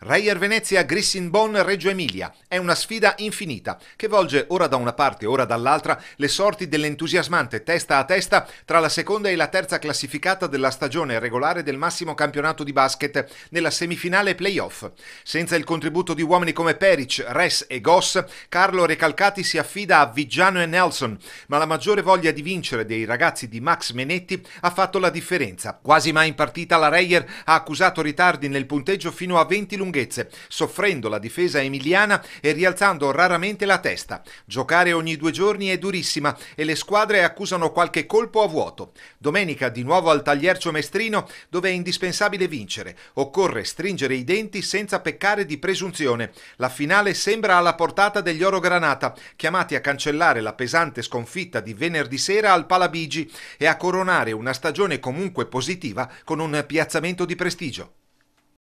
Reyer Venezia Grissin Bonn Reggio Emilia è una sfida infinita che volge ora da una parte ora dall'altra le sorti dell'entusiasmante testa a testa tra la seconda e la terza classificata della stagione regolare del massimo campionato di basket nella semifinale playoff. Senza il contributo di uomini come Peric, Res e Goss, Carlo Recalcati si affida a Vigiano e Nelson, ma la maggiore voglia di vincere dei ragazzi di Max Menetti ha fatto la differenza. Quasi mai in partita la Reyer ha accusato ritardi nel punteggio fino a 20 lunedì lunghezze, soffrendo la difesa emiliana e rialzando raramente la testa. Giocare ogni due giorni è durissima e le squadre accusano qualche colpo a vuoto. Domenica di nuovo al Tagliercio Mestrino, dove è indispensabile vincere. Occorre stringere i denti senza peccare di presunzione. La finale sembra alla portata degli oro granata, chiamati a cancellare la pesante sconfitta di venerdì sera al Palabigi e a coronare una stagione comunque positiva con un piazzamento di prestigio.